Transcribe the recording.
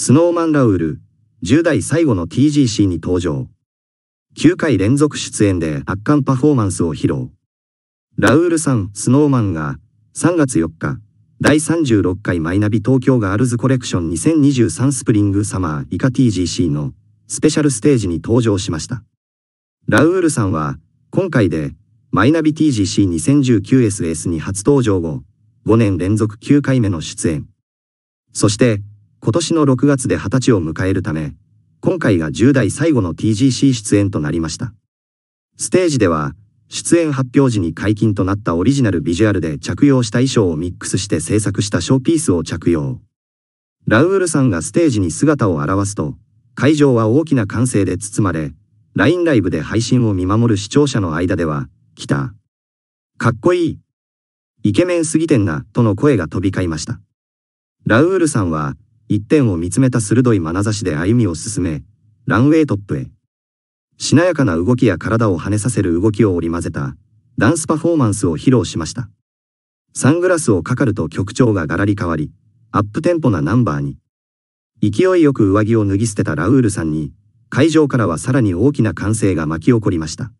スノーマンラウール、10代最後の TGC に登場。9回連続出演で圧巻パフォーマンスを披露。ラウールさん、スノーマンが、3月4日、第36回マイナビ東京ガールズコレクション2023スプリングサマーイカ TGC のスペシャルステージに登場しました。ラウールさんは、今回で、マイナビ TGC2019SS に初登場後、5年連続9回目の出演。そして、今年の6月で20歳を迎えるため、今回が10代最後の TGC 出演となりました。ステージでは、出演発表時に解禁となったオリジナルビジュアルで着用した衣装をミックスして制作したショーピースを着用。ラウールさんがステージに姿を現すと、会場は大きな歓声で包まれ、LINE ライブで配信を見守る視聴者の間では、来た。かっこいい。イケメンすぎてんな、との声が飛び交いました。ラウールさんは、一点を見つめた鋭い眼差しで歩みを進め、ランウェイトップへ。しなやかな動きや体を跳ねさせる動きを織り交ぜた、ダンスパフォーマンスを披露しました。サングラスをかかると曲調がガラリ変わり、アップテンポなナンバーに。勢いよく上着を脱ぎ捨てたラウールさんに、会場からはさらに大きな歓声が巻き起こりました。